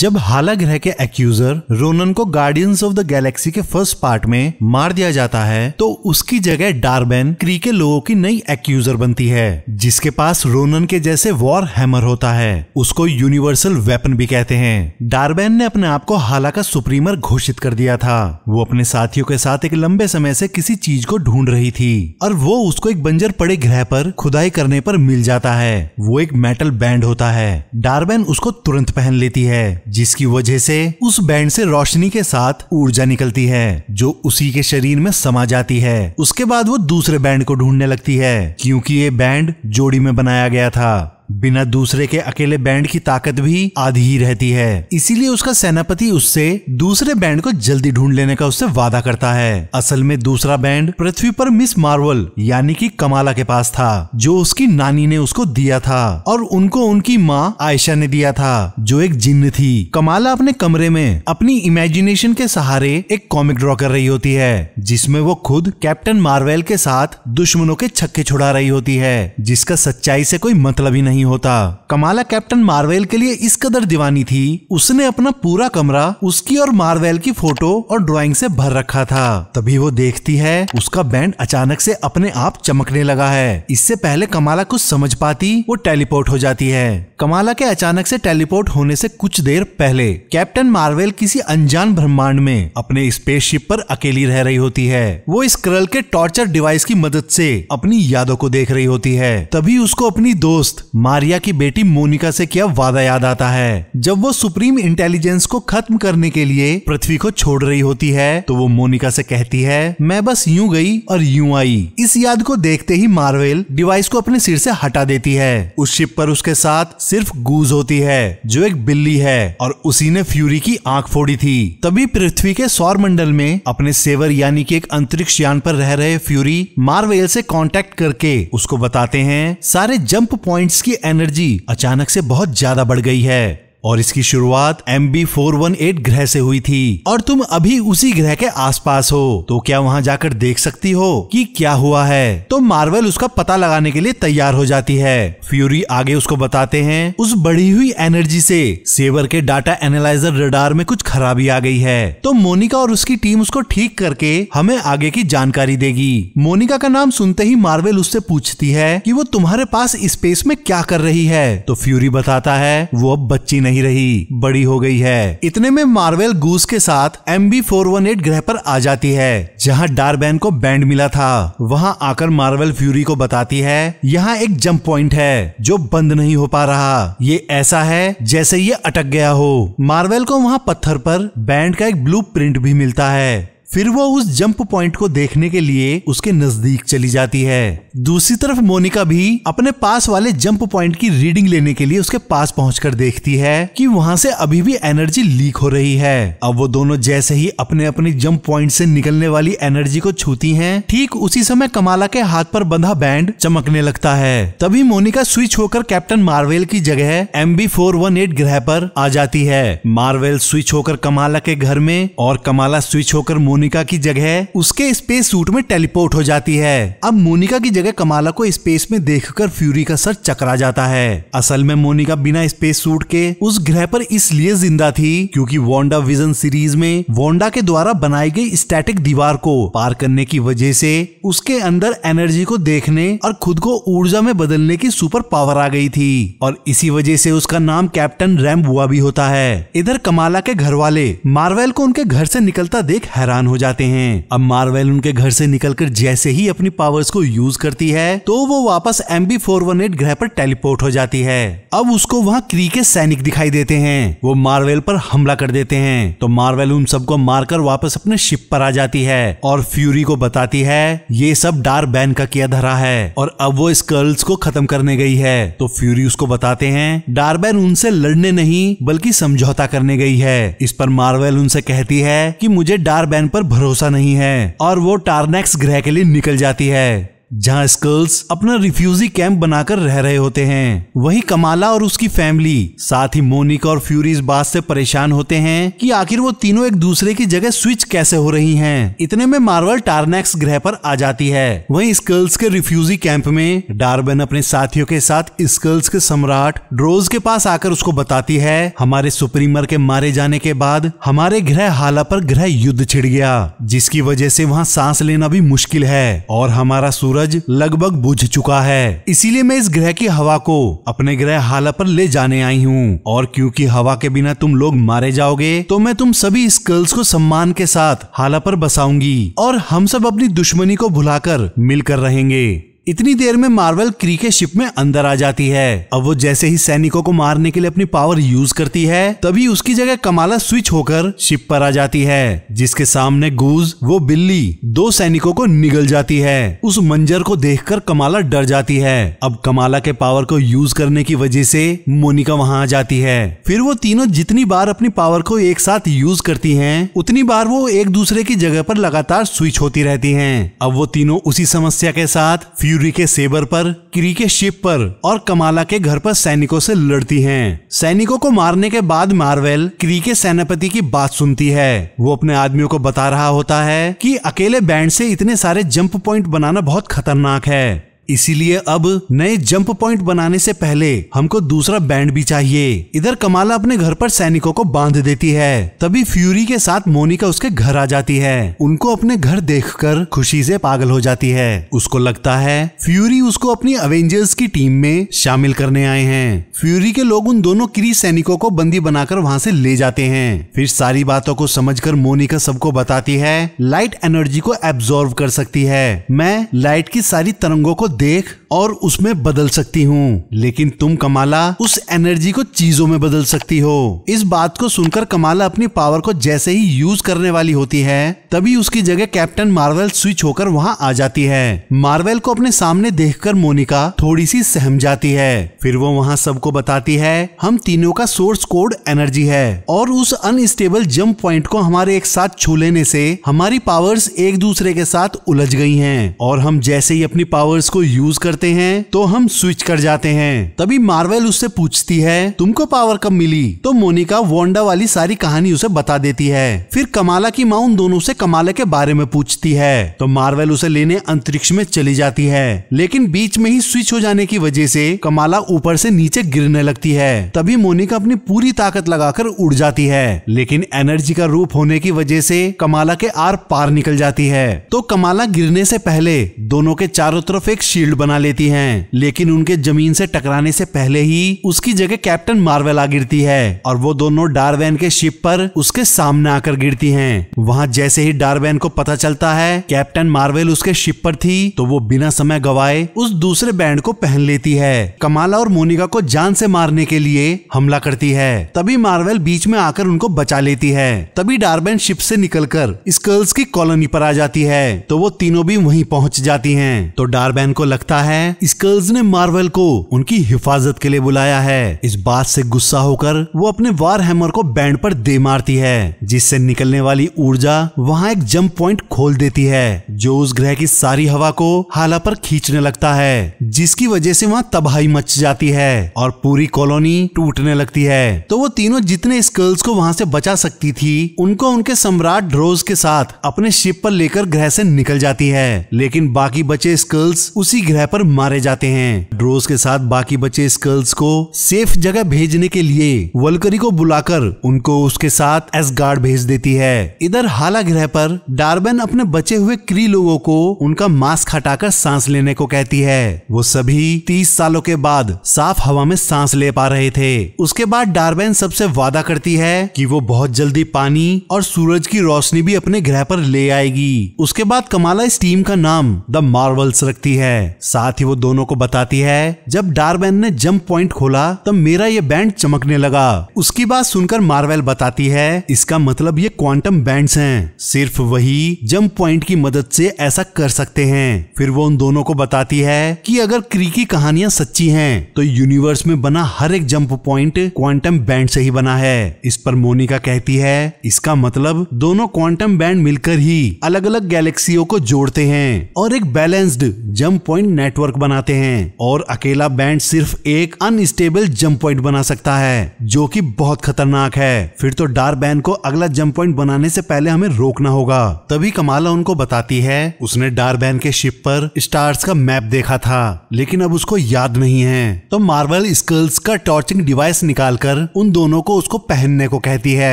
जब हाला ग्रह के एक्यूजर रोनन को गार्डियंस ऑफ द गैलेक्सी के फर्स्ट पार्ट में मार दिया जाता है तो उसकी जगह डार्बेन क्री के लोगों की नई एक्यूजर बनती है जिसके पास रोनन के जैसे वॉर हैमर होता है उसको यूनिवर्सल वेपन भी कहते हैं डार्बेन ने अपने आप को हाला का सुप्रीमर घोषित कर दिया था वो अपने साथियों के साथ एक लंबे समय से किसी चीज को ढूंढ रही थी और वो उसको एक बंजर पड़े ग्रह पर खुदाई करने पर मिल जाता है वो एक मेटल बैंड होता है डार्बेन उसको तुरंत पहन लेती है जिसकी वजह से उस बैंड से रोशनी के साथ ऊर्जा निकलती है जो उसी के शरीर में समा जाती है उसके बाद वो दूसरे बैंड को ढूंढने लगती है क्योंकि ये बैंड जोड़ी में बनाया गया था बिना दूसरे के अकेले बैंड की ताकत भी आधी ही रहती है इसीलिए उसका सेनापति उससे दूसरे बैंड को जल्दी ढूंढ लेने का उससे वादा करता है असल में दूसरा बैंड पृथ्वी पर मिस मार्वल यानी कि कमाला के पास था जो उसकी नानी ने उसको दिया था और उनको उनकी माँ आयशा ने दिया था जो एक जिन्न थी कमाला अपने कमरे में अपनी इमेजिनेशन के सहारे एक कॉमिक ड्रॉ कर रही होती है जिसमे वो खुद कैप्टन मार्वेल के साथ दुश्मनों के छक्के छुड़ा रही होती है जिसका सच्चाई से कोई मतलब ही नहीं नहीं होता कमाला कैप्टन मार्वेल के लिए इस कदर दीवानी थी उसने अपना पूरा कमरा उसकी और मार्वेल की फोटो और ड्राइंग से भर रखा था तभी वो देखती है उसका बैंड अचानक से अपने आप चमकने लगा है इससे पहले कमाला कुछ समझ पाती वो टेलीपोर्ट हो जाती है कमाला के अचानक से टेलीपोर्ट होने से कुछ देर पहले कैप्टन मार्वेल किसी अनजान ब्रह्मांड में अपने स्पेसशिप पर अकेली रह रही होती है वो इस क्रल के टॉर्चर डिवाइस की मदद से अपनी यादों को देख रही होती है तभी उसको अपनी दोस्त मारिया की बेटी मोनिका से किया वादा याद आता है जब वो सुप्रीम इंटेलिजेंस को खत्म करने के लिए पृथ्वी को छोड़ रही होती है तो वो मोनिका से कहती है मैं बस यूं गई और यूं आई इस याद को देखते ही मार्वेल डिवाइस को अपने सिर से हटा देती है उस शिप पर उसके साथ सिर्फ गूज होती है जो एक बिल्ली है और उसी ने फ्यूरी की आंख फोड़ी थी तभी पृथ्वी के सौर मंडल में अपने सेवर यानी कि एक अंतरिक्ष यान पर रह रहे फ्यूरी मार्वेल से कांटेक्ट करके उसको बताते हैं सारे जंप पॉइंट्स की एनर्जी अचानक से बहुत ज्यादा बढ़ गई है और इसकी शुरुआत M B four one eight ग्रह से हुई थी और तुम अभी उसी ग्रह के आसपास हो तो क्या वहाँ जाकर देख सकती हो कि क्या हुआ है तो मार्वल उसका पता लगाने के लिए तैयार हो जाती है फ्यूरी आगे उसको बताते हैं उस बढ़ी हुई एनर्जी से सेवर के डाटा एनालाइजर रडार में कुछ खराबी आ गई है तो मोनिका और उसकी टीम उसको ठीक करके हमें आगे की जानकारी देगी मोनिका का नाम सुनते ही मार्वल उससे पूछती है कि वो तुम्हारे पास स्पेस में क्या कर रही है तो फ्यूरी बताता है वो अब बच्ची नहीं नहीं रही बड़ी हो गई है इतने में मार्वेल गूस के साथ M B four one eight ग्रह पर आ जाती है जहाँ डारबैन को बैंड मिला था वहाँ आकर मार्वेल फ्यूरी को बताती है यहाँ एक जंप पॉइंट है जो बंद नहीं हो पा रहा ये ऐसा है जैसे ये अटक गया हो मार्वेल को वहाँ पत्थर पर बैंड का एक ब्लू प्रिंट भी मिलता है फिर वो उस जंप पॉइंट को देखने के लिए उसके नजदीक चली जाती है दूसरी तरफ मोनिका भी अपने पास वाले जंप पॉइंट की रीडिंग लेने के लिए उसके पास पहुंचकर देखती है कि वहां से अभी भी एनर्जी लीक हो रही है अब वो दोनों जैसे ही अपने अपने जंप पॉइंट से निकलने वाली एनर्जी को छूती है ठीक उसी समय कमाला के हाथ पर बंधा बैंड चमकने लगता है तभी मोनिका स्विच होकर कैप्टन मार्वेल की जगह M B four one eight ग्रह पर आ जाती है मार्वेल स्विच होकर कमाला के घर में और कमाला स्विच होकर मोनिका की जगह उसके स्पेस सूट में टेलीपोर्ट हो जाती है अब मोनिका की जगह कमाला को स्पेस में देखकर फ्यूरी का सर चकरा जाता है असल में मोनिका बिना स्पेस सूट के उस ग्रह पर इसलिए जिंदा थी क्योंकि वोंडा विजन सीरीज में वोंडा के द्वारा बनाई गई स्टैटिक दीवार को पार करने की वजह से उसके अंदर एनर्जी को देखने और खुद को ऊर्जा में बदलने की सुपर पावर आ गई थी और इसी वजह से उसका नाम कैप्टन रैम बुआ भी होता है इधर कमाला के घर वाले मार्वेल को उनके घर से निकलता देख हैरान परेशान हो जाते हैं अब मार्वेल उनके घर से निकलकर जैसे ही अपनी पावर्स को यूज करती है तो वो वापस M B four one eight ग्रह पर टेलीपोर्ट हो जाती है अब उसको वहाँ क्री के सैनिक दिखाई देते हैं वो मार्वेल पर हमला कर देते हैं तो मार्वेल उन सबको मारकर वापस अपने शिप पर आ जाती है और फ्यूरी को बताती है ये सब डार बैन का किया धरा है और अब वो इस कर्ल्स को खत्म करने गई है तो फ्यूरी उसको बताते हैं डारबैन उनसे लड़ने नहीं बल्कि समझौता करने गई है इस पर मार्वेल उनसे कहती है कि मुझे डार बैन पर भरोसा नहीं है और वो टारनेक्स ग्रह के लिए निकल जाती है जहाँ स्कर्ल्स अपना रिफ्यूजी कैंप बनाकर रह रहे होते हैं वहीं कमाला और उसकी फैमिली साथ ही मोनिका और फ्यूरी इस बात से परेशान होते हैं कि आखिर वो तीनों एक दूसरे की जगह स्विच कैसे हो रही हैं। इतने में मार्वल टारनेक्स ग्रह पर आ जाती है वहीं स्कर्ल्स के रिफ्यूजी कैंप में डार्बन अपने साथियों के साथ स्कर्ल्स के सम्राट ड्रोज के पास आकर उसको बताती है हमारे सुप्रीमर के मारे जाने के बाद हमारे ग्रह हाला पर ग्रह युद्ध छिड़ गया जिसकी वजह से वहाँ सांस लेना भी मुश्किल है और हमारा सूर्य सूरज लगभग बुझ चुका है इसीलिए मैं इस ग्रह की हवा को अपने ग्रह हाला पर ले जाने आई हूँ और क्योंकि हवा के बिना तुम लोग मारे जाओगे तो मैं तुम सभी गर्ल्स को सम्मान के साथ हाला पर बसाऊंगी और हम सब अपनी दुश्मनी को भुलाकर मिलकर रहेंगे इतनी देर में मार्वल क्री के शिप में अंदर आ जाती है अब वो जैसे ही सैनिकों को मारने के लिए अपनी पावर यूज करती है तभी उसकी जगह कमाला स्विच होकर शिप पर आ जाती है जिसके सामने गूज वो बिल्ली दो सैनिकों को निगल जाती है उस मंजर को देखकर कमाला डर जाती है अब कमाला के पावर को यूज करने की वजह से मोनिका वहां आ जाती है फिर वो तीनों जितनी बार अपनी पावर को एक साथ यूज करती है उतनी बार वो एक दूसरे की जगह पर लगातार स्विच होती रहती है अब वो तीनों उसी समस्या के साथ यूरी के सेबर पर किरी के शिप पर और कमाला के घर पर सैनिकों से लड़ती हैं। सैनिकों को मारने के बाद मार्वेल क्री के सेनापति की बात सुनती है वो अपने आदमियों को बता रहा होता है कि अकेले बैंड से इतने सारे जंप पॉइंट बनाना बहुत खतरनाक है इसीलिए अब नए जंप पॉइंट बनाने से पहले हमको दूसरा बैंड भी चाहिए इधर कमाला अपने घर पर सैनिकों को बांध देती है तभी फ्यूरी के साथ मोनिका उसके घर आ जाती है उनको अपने घर देखकर खुशी से पागल हो जाती है उसको लगता है फ्यूरी उसको अपनी अवेंजर्स की टीम में शामिल करने आए हैं फ्यूरी के लोग उन दोनों क्री सैनिकों को बंदी बनाकर वहाँ से ले जाते हैं फिर सारी बातों को कर मोनिका सबको बताती है लाइट एनर्जी को एब्जॉर्व कर सकती है मैं लाइट की सारी तरंगों को देख और उसमें बदल सकती हूँ लेकिन तुम कमाला उस एनर्जी को चीजों में बदल सकती हो इस बात को सुनकर कमाला अपनी पावर को जैसे ही यूज करने वाली होती है तभी उसकी जगह कैप्टन मार्वल स्विच होकर वहाँ आ जाती है मार्वल को अपने सामने देख मोनिका थोड़ी सी सहम जाती है फिर वो वहाँ सबको बताती है हम तीनों का सोर्स कोड एनर्जी है और उस अनस्टेबल जम्प पॉइंट को हमारे एक साथ छू लेने से हमारी पावर्स एक दूसरे के साथ उलझ गई हैं और हम जैसे ही अपनी पावर्स को यूज करते करते हैं तो हम स्विच कर जाते हैं तभी मार्वल उससे पूछती है तुमको पावर कब मिली तो मोनिका वोंडा वाली सारी कहानी उसे बता देती है फिर कमाला की माँ उन दोनों से कमाला के बारे में पूछती है तो मार्वल उसे लेने अंतरिक्ष में चली जाती है लेकिन बीच में ही स्विच हो जाने की वजह से कमाला ऊपर से नीचे गिरने लगती है तभी मोनिका अपनी पूरी ताकत लगाकर उड़ जाती है लेकिन एनर्जी का रूप होने की वजह से कमाला के आर पार निकल जाती है तो कमाला गिरने से पहले दोनों के चारों तरफ एक शील्ड बना लेती देती हैं लेकिन उनके जमीन से टकराने से पहले ही उसकी जगह कैप्टन मार्वल आ गिरती है और वो दोनों डार्वेन के शिप पर उसके सामने आकर गिरती है वहाँ जैसे ही डार्वेन को पता चलता है कैप्टन मार्वल उसके शिप पर थी तो वो बिना समय गवाए उस दूसरे बैंड को पहन लेती है कमाला और मोनिका को जान से मारने के लिए हमला करती है तभी मार्वल बीच में आकर उनको बचा लेती है तभी डारबैन शिप से निकलकर स्कर्ल्स की कॉलोनी पर आ जाती है तो वो तीनों भी वहीं पहुंच जाती हैं। तो डार्बेन को लगता है है स्कर्ल्स ने मार्वल को उनकी हिफाजत के लिए बुलाया है इस बात से गुस्सा होकर वो अपने वार हैमर को बैंड पर दे मारती है जिससे निकलने वाली ऊर्जा वहाँ एक जंप पॉइंट खोल देती है जो उस ग्रह की सारी हवा को हाला पर खींचने लगता है जिसकी वजह से वहाँ तबाही मच जाती है और पूरी कॉलोनी टूटने लगती है तो वो तीनों जितने स्कर्ल्स को वहाँ से बचा सकती थी उनको उनके सम्राट ड्रोज के साथ अपने शिप पर लेकर ग्रह से निकल जाती है लेकिन बाकी बचे स्कर्ल्स उसी ग्रह पर मारे जाते हैं ड्रोस के साथ बाकी बचे स्कर्ल्स को सेफ जगह भेजने के लिए वलकरी को बुलाकर उनको उसके साथ एस गार्ड भेज देती है इधर हाला ग्रह पर डार्बन अपने बचे हुए क्री लोगों को उनका मास्क हटाकर सांस लेने को कहती है वो सभी तीस सालों के बाद साफ हवा में सांस ले पा रहे थे उसके बाद डार्बेन सबसे वादा करती है कि वो बहुत जल्दी पानी और सूरज की रोशनी भी अपने ग्रह पर ले आएगी उसके बाद कमाला इस टीम का नाम द मार्वल्स रखती है साथ साथ ही वो दोनों को बताती है जब डारबैन ने जंप पॉइंट खोला तब मेरा ये बैंड चमकने लगा उसकी बात सुनकर मार्वेल बताती है इसका मतलब ये क्वांटम बैंड्स हैं सिर्फ वही जंप पॉइंट की मदद से ऐसा कर सकते हैं फिर वो उन दोनों को बताती है कि अगर क्री की कहानियां सच्ची हैं तो यूनिवर्स में बना हर एक जंप पॉइंट क्वांटम बैंड से ही बना है इस पर मोनिका कहती है इसका मतलब दोनों क्वांटम बैंड मिलकर ही अलग अलग गैलेक्सियों को जोड़ते हैं और एक balanced jump point network network बनाते हैं और अकेला बैंड सिर्फ एक अनस्टेबल जंप पॉइंट बना सकता है जो कि बहुत खतरनाक है फिर तो डार बैंड को अगला जंप पॉइंट बनाने से पहले हमें रोकना होगा तभी कमाला उनको बताती है उसने डार बैंड के शिप पर स्टार्स का मैप देखा था लेकिन अब उसको याद नहीं है तो मार्बल स्कर्ल्स का टॉर्चिंग डिवाइस निकालकर उन दोनों को उसको पहनने को कहती है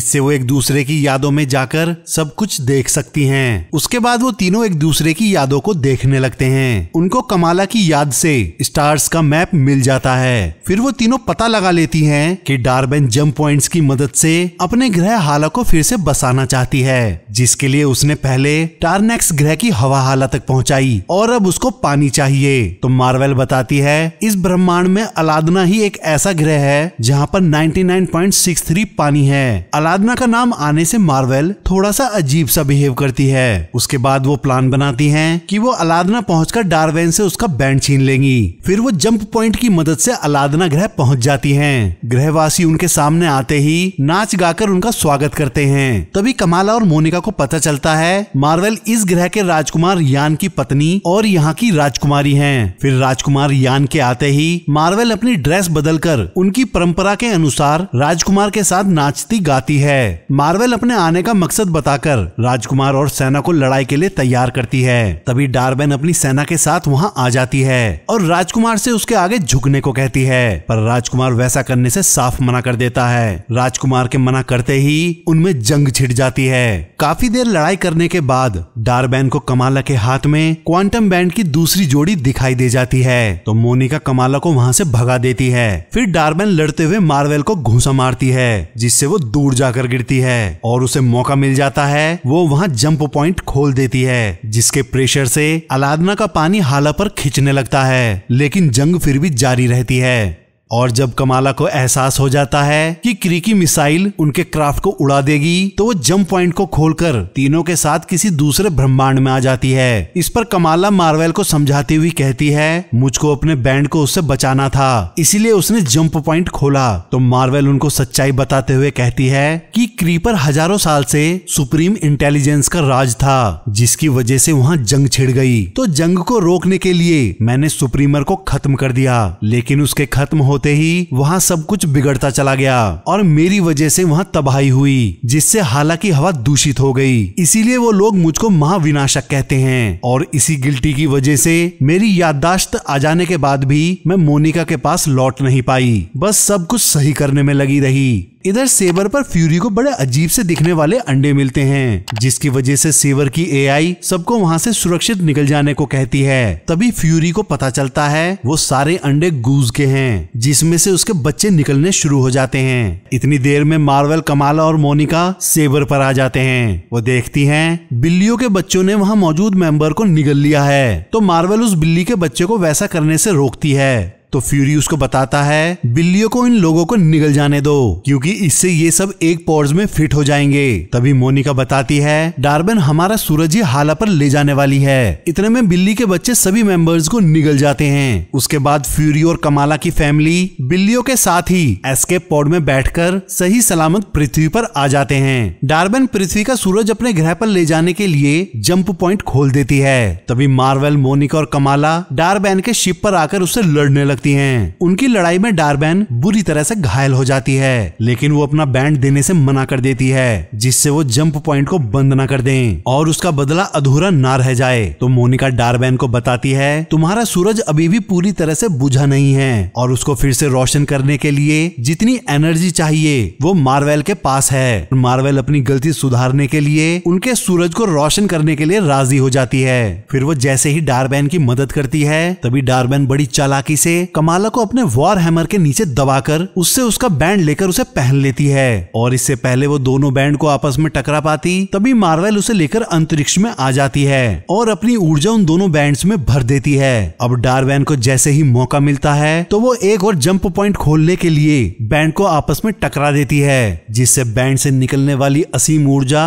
इससे वो एक दूसरे की यादों में जाकर सब कुछ देख सकती है उसके बाद वो तीनों एक दूसरे की यादों को देखने लगते हैं उनको कमाल माला की याद से स्टार्स का मैप मिल जाता है फिर वो तीनों पता लगा लेती हैं कि डार्बेन जंप पॉइंट्स की मदद से अपने ग्रह हाला को फिर से बसाना चाहती है जिसके लिए उसने पहले टारनेक्स ग्रह की हवा हाला तक पहुंचाई और अब उसको पानी चाहिए तो मार्वल बताती है इस ब्रह्मांड में अलादना ही एक ऐसा ग्रह है जहाँ पर 99.63 पानी है अलादना का नाम आने से मार्वल थोड़ा सा अजीब सा बिहेव करती है उसके बाद वो प्लान बनाती है की वो अलादना पहुंचकर डार्वेन से उसका उसका बैंड छीन लेंगी फिर वो जंप पॉइंट की मदद से अलादना ग्रह पहुंच जाती हैं। ग्रहवासी उनके सामने आते ही नाच गाकर उनका स्वागत करते हैं तभी कमाला और मोनिका को पता चलता है मार्वल इस ग्रह के राजकुमार यान की पत्नी और यहाँ की राजकुमारी है फिर राजकुमार यान के आते ही मार्वल अपनी ड्रेस बदल कर उनकी परंपरा के अनुसार राजकुमार के साथ नाचती गाती है मार्वल अपने आने का मकसद बताकर राजकुमार और सेना को लड़ाई के लिए तैयार करती है तभी डार्बेन अपनी सेना के साथ वहाँ आ आ जाती है और राजकुमार से उसके आगे झुकने को कहती है पर राजकुमार वैसा करने से साफ मना कर देता है राजकुमार के मना करते ही उनमें जंग छिड़ जाती है काफी देर लड़ाई करने के बाद डारबैन को कमाला के हाथ में क्वांटम बैंड की दूसरी जोड़ी दिखाई दे जाती है तो मोनिका कमाला को वहाँ से भगा देती है फिर डारबैन लड़ते हुए मार्वेल को घूसा मारती है जिससे वो दूर जाकर गिरती है और उसे मौका मिल जाता है वो वहाँ जंप पॉइंट खोल देती है जिसके प्रेशर से अलादना का पानी हाला पर खींचने लगता है लेकिन जंग फिर भी जारी रहती है और जब कमाला को एहसास हो जाता है कि क्रिकी मिसाइल उनके क्राफ्ट को उड़ा देगी तो वो जंप पॉइंट को खोलकर तीनों के साथ किसी दूसरे ब्रह्मांड में आ जाती है इस पर कमाला मार्वेल को समझाती हुई कहती है मुझको अपने बैंड को उससे बचाना था इसीलिए उसने जंप पॉइंट खोला तो मार्वेल उनको सच्चाई बताते हुए कहती है कि क्रीपर हजारों साल से सुप्रीम इंटेलिजेंस का राज था जिसकी वजह से वहाँ जंग छिड़ गई तो जंग को रोकने के लिए मैंने सुप्रीमर को खत्म कर दिया लेकिन उसके खत्म हो होते ही वहाँ सब कुछ बिगड़ता चला गया और मेरी वजह से वहाँ तबाही हुई जिससे हालांकि हवा दूषित हो गई इसीलिए वो लोग मुझको महाविनाशक कहते हैं और इसी गिल्टी की वजह से मेरी याददाश्त आ जाने के बाद भी मैं मोनिका के पास लौट नहीं पाई बस सब कुछ सही करने में लगी रही इधर सेवर पर फ्यूरी को बड़े अजीब से दिखने वाले अंडे मिलते हैं जिसकी वजह से सेवर की एआई सबको वहाँ से सुरक्षित निकल जाने को कहती है तभी फ्यूरी को पता चलता है वो सारे अंडे गूज के हैं जिसमें से उसके बच्चे निकलने शुरू हो जाते हैं इतनी देर में मार्वल कमाला और मोनिका सेवर पर आ जाते हैं वो देखती है बिल्लियों के बच्चों ने वहाँ मौजूद मेंबर को निगल लिया है तो मार्वल उस बिल्ली के बच्चे को वैसा करने से रोकती है तो फ्यूरी उसको बताता है बिल्लियों को इन लोगों को निगल जाने दो क्योंकि इससे ये सब एक पॉर्ज में फिट हो जाएंगे तभी मोनिका बताती है डार्बन हमारा सूरज ही हाला पर ले जाने वाली है इतने में बिल्ली के बच्चे सभी मेंबर्स को निगल जाते हैं उसके बाद फ्यूरी और कमाला की फैमिली बिल्लियों के साथ ही एस्केप पॉड में बैठ सही सलामत पृथ्वी पर आ जाते हैं डार्बन पृथ्वी का सूरज अपने ग्रह पर ले जाने के लिए जंप पॉइंट खोल देती है तभी मार्वल मोनिका और कमाला डार्बैन के शिप पर आकर उसे लड़ने लगती लगती हैं। उनकी लड़ाई में डारबैन बुरी तरह से घायल हो जाती है लेकिन वो अपना बैंड देने से मना कर देती है जिससे वो जंप पॉइंट को बंद ना कर दे और उसका बदला अधूरा ना रह जाए तो मोनिका डारबैन को बताती है तुम्हारा सूरज अभी भी पूरी तरह से बुझा नहीं है और उसको फिर से रोशन करने के लिए जितनी एनर्जी चाहिए वो मार्वेल के पास है मार्वेल अपनी गलती सुधारने के लिए उनके सूरज को रोशन करने के लिए राजी हो जाती है फिर वो जैसे ही डारबैन की मदद करती है तभी डारबैन बड़ी चालाकी से कमाला को अपने वॉर हैमर के नीचे दबाकर उससे उसका बैंड लेकर उसे पहन लेती है और इससे पहले वो दोनों बैंड को आपस में टकरा पाती तभी मार्वेल उसे लेकर अंतरिक्ष में आ जाती है और अपनी ऊर्जा उन दोनों बैंड में भर देती है अब डारवैन को जैसे ही मौका मिलता है तो वो एक और जंप पॉइंट खोलने के लिए बैंड को आपस में टकरा देती है जिससे बैंड से निकलने वाली असीम ऊर्जा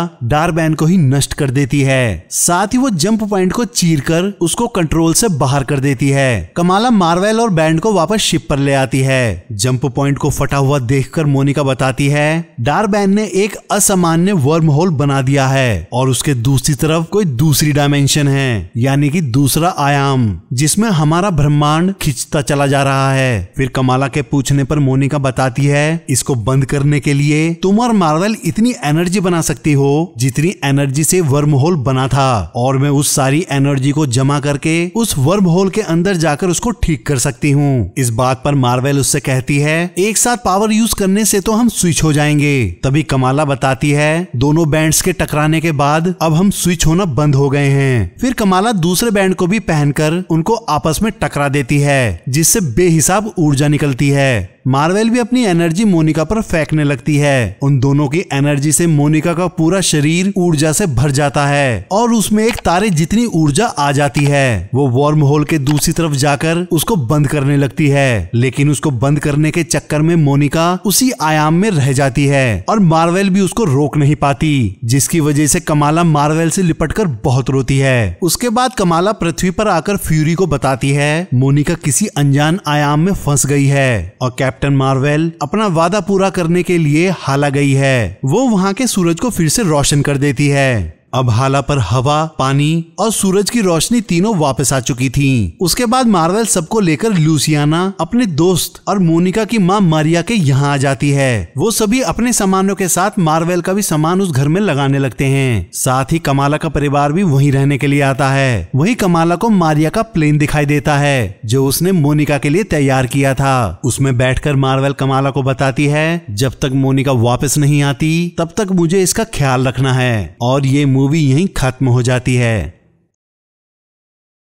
बैंड को ही नष्ट कर देती है साथ ही वो जंप पॉइंट को चीर कर उसको कंट्रोल से बाहर कर देती है कमाला मार्वेल और बैंड पॉइंट को वापस शिप पर ले आती है जंप पॉइंट को फटा हुआ देखकर मोनिका बताती है डारबैन ने एक असामान्य वर्म होल बना दिया है और उसके दूसरी तरफ कोई दूसरी डायमेंशन है यानी कि दूसरा आयाम जिसमें हमारा ब्रह्मांड खिंचता चला जा रहा है फिर कमाला के पूछने पर मोनिका बताती है इसको बंद करने के लिए तुम और मार्वल इतनी एनर्जी बना सकती हो जितनी एनर्जी से वर्म होल बना था और मैं उस सारी एनर्जी को जमा करके उस वर्म होल के अंदर जाकर उसको ठीक कर सकती हूँ हूँ इस बात पर मार्वेल उससे कहती है एक साथ पावर यूज करने से तो हम स्विच हो जाएंगे तभी कमाला बताती है दोनों बैंड्स के टकराने के बाद अब हम स्विच होना बंद हो गए हैं फिर कमाला दूसरे बैंड को भी पहनकर उनको आपस में टकरा देती है जिससे बेहिसाब ऊर्जा निकलती है मार्वेल भी अपनी एनर्जी मोनिका पर फेंकने लगती है उन दोनों की एनर्जी से मोनिका का पूरा शरीर ऊर्जा से भर जाता है और उसमें एक तारे जितनी ऊर्जा आ जाती है वो वार्म होल के दूसरी तरफ जाकर उसको बंद करने लगती है लेकिन उसको बंद करने के चक्कर में मोनिका उसी आयाम में रह जाती है और मार्वेल भी उसको रोक नहीं पाती जिसकी वजह से कमाला मार्वेल से लिपटकर बहुत रोती है उसके बाद कमाला पृथ्वी पर आकर फ्यूरी को बताती है मोनिका किसी अनजान आयाम में फंस गई है और कैप्टन कैप्टन मार्वेल अपना वादा पूरा करने के लिए हाला गई है वो वहाँ के सूरज को फिर से रोशन कर देती है अब हाला पर हवा पानी और सूरज की रोशनी तीनों वापस आ चुकी थी उसके बाद मार्वल सबको लेकर लूसियाना अपने दोस्त और मोनिका की माँ मारिया के यहाँ आ जाती है वो सभी अपने सामानों के साथ मार्वल का भी सामान उस घर में लगाने लगते हैं साथ ही कमाला का परिवार भी वहीं रहने के लिए आता है वही कमाला को मारिया का प्लेन दिखाई देता है जो उसने मोनिका के लिए तैयार किया था उसमें बैठकर मार्वल कमाला को बताती है जब तक मोनिका वापस नहीं आती तब तक मुझे इसका ख्याल रखना है और ये भी यहीं खत्म हो जाती है